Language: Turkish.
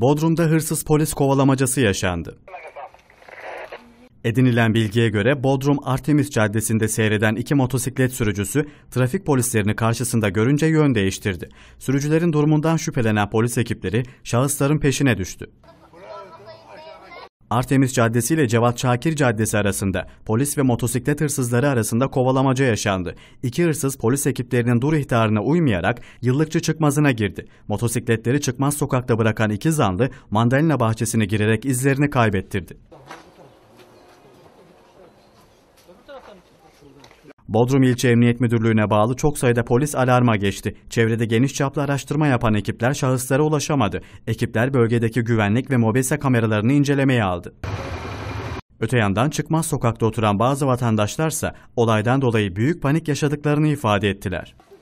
Bodrum'da hırsız polis kovalamacası yaşandı. Edinilen bilgiye göre Bodrum Artemis Caddesi'nde seyreden iki motosiklet sürücüsü trafik polislerini karşısında görünce yön değiştirdi. Sürücülerin durumundan şüphelenen polis ekipleri şahısların peşine düştü. Artemis Caddesi ile Cevat Çakir Caddesi arasında polis ve motosiklet hırsızları arasında kovalamaca yaşandı. İki hırsız polis ekiplerinin dur ihtarına uymayarak yıllıkçı çıkmazına girdi. Motosikletleri çıkmaz sokakta bırakan iki zanlı mandalina bahçesine girerek izlerini kaybettirdi. Bodrum İlçe Emniyet Müdürlüğü'ne bağlı çok sayıda polis alarma geçti. Çevrede geniş çaplı araştırma yapan ekipler şahıslara ulaşamadı. Ekipler bölgedeki güvenlik ve mobese kameralarını incelemeye aldı. Öte yandan çıkmaz sokakta oturan bazı vatandaşlarsa olaydan dolayı büyük panik yaşadıklarını ifade ettiler.